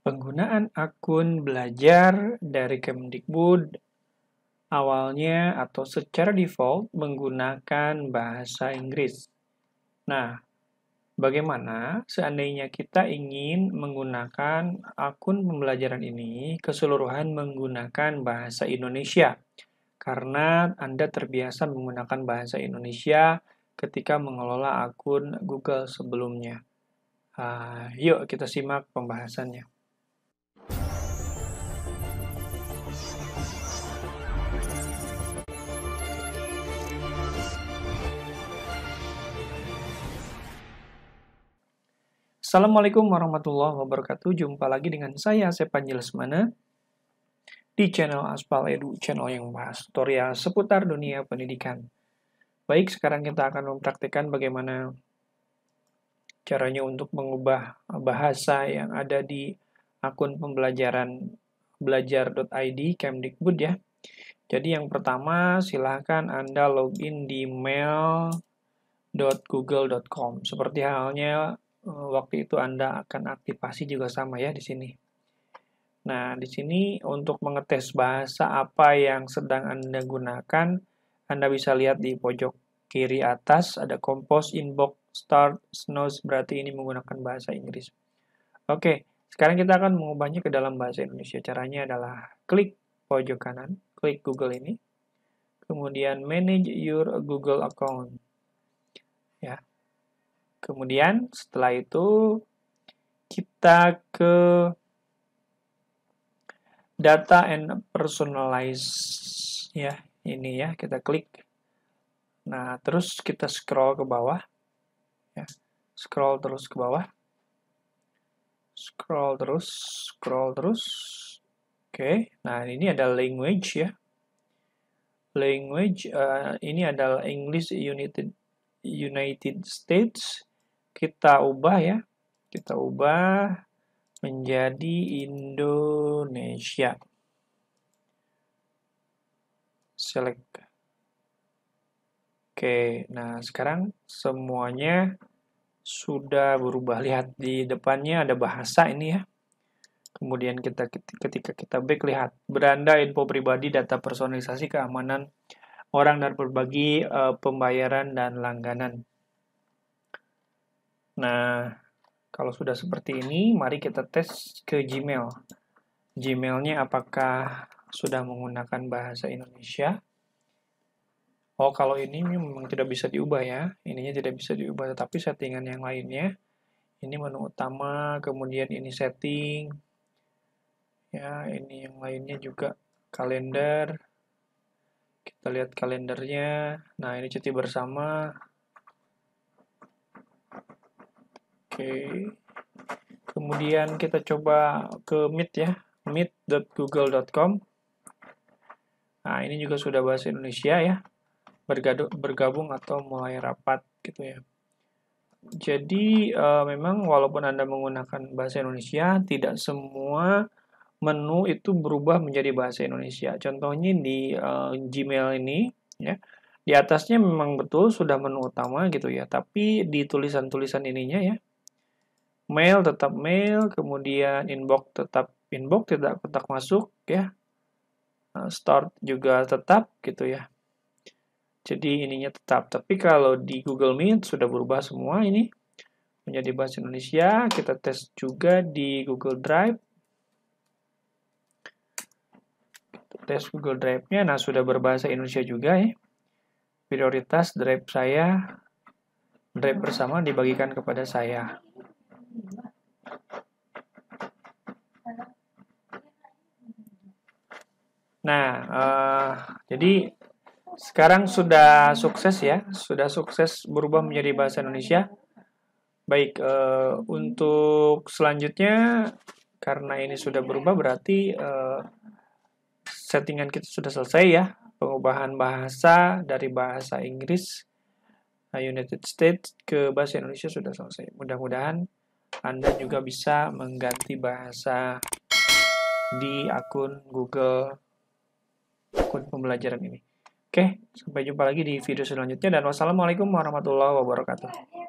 penggunaan akun belajar dari Kemdikbud awalnya atau secara default menggunakan bahasa Inggris. Nah, bagaimana seandainya kita ingin menggunakan akun pembelajaran ini keseluruhan menggunakan bahasa Indonesia? Karena Anda terbiasa menggunakan bahasa Indonesia ketika mengelola akun Google sebelumnya. Uh, yuk kita simak pembahasannya. Assalamualaikum warahmatullahi wabarakatuh. Jumpa lagi dengan saya Sepan Panjelesmana di channel Aspal Edu, channel yang membahas tutorial seputar dunia pendidikan. Baik, sekarang kita akan mempraktikkan bagaimana caranya untuk mengubah bahasa yang ada di akun pembelajaran belajar.id Kemdikbud ya. Jadi yang pertama silahkan Anda login di mail.google.com seperti halnya Eh, waktu itu Anda akan aktivasi juga sama ya di sini. Nah, di sini untuk mengetes bahasa apa yang sedang Anda gunakan, Anda bisa lihat di pojok kiri atas ada compose, inbox, start, snows, berarti ini menggunakan bahasa Inggris. Oke, sekarang kita akan mengubahnya ke dalam bahasa Indonesia. Caranya adalah klik pojok kanan, klik Google ini, kemudian manage your Google account. Kemudian setelah itu kita ke data and personalize ya ini ya kita klik nah terus kita scroll ke bawah ya scroll terus ke bawah scroll terus scroll terus oke okay. nah ini ada language ya language uh, ini adalah English United United States kita ubah ya. Kita ubah menjadi Indonesia. Select. Oke, nah sekarang semuanya sudah berubah. Lihat di depannya ada bahasa ini ya. Kemudian kita ketika kita back lihat beranda info pribadi, data personalisasi, keamanan orang dan berbagi e, pembayaran dan langganan. Nah, kalau sudah seperti ini, mari kita tes ke Gmail. Gmailnya apakah sudah menggunakan bahasa Indonesia? Oh, kalau ini memang tidak bisa diubah ya. Ininya tidak bisa diubah, tetapi settingan yang lainnya. Ini menu utama, kemudian ini setting. Ya, ini yang lainnya juga kalender. Kita lihat kalendernya. Nah, ini cuti bersama. Oke. kemudian kita coba ke meet ya meet.google.com nah ini juga sudah bahasa Indonesia ya bergabung, bergabung atau mulai rapat gitu ya jadi uh, memang walaupun Anda menggunakan bahasa Indonesia, tidak semua menu itu berubah menjadi bahasa Indonesia. Contohnya di uh, Gmail ini, ya, di atasnya memang betul sudah menu utama gitu ya, tapi di tulisan-tulisan ininya ya, mail tetap mail, kemudian inbox tetap inbox, tidak kotak masuk ya. Eh, start juga tetap gitu ya. Jadi ininya tetap. Tapi kalau di Google Meet sudah berubah semua ini menjadi bahasa Indonesia. Kita tes juga di Google Drive. tes Google Drive-nya. Nah, sudah berbahasa Indonesia juga ya. Prioritas drive saya, drive bersama dibagikan kepada saya. Nah, uh, jadi sekarang sudah sukses ya, sudah sukses berubah menjadi bahasa Indonesia. Baik, uh, untuk selanjutnya karena ini sudah berubah berarti uh, settingan kita sudah selesai ya, pengubahan bahasa dari bahasa Inggris United States ke bahasa Indonesia sudah selesai. Mudah-mudahan Anda juga bisa mengganti bahasa di akun Google ikut pembelajaran ini. Oke, sampai jumpa lagi di video selanjutnya dan wassalamualaikum warahmatullahi wabarakatuh.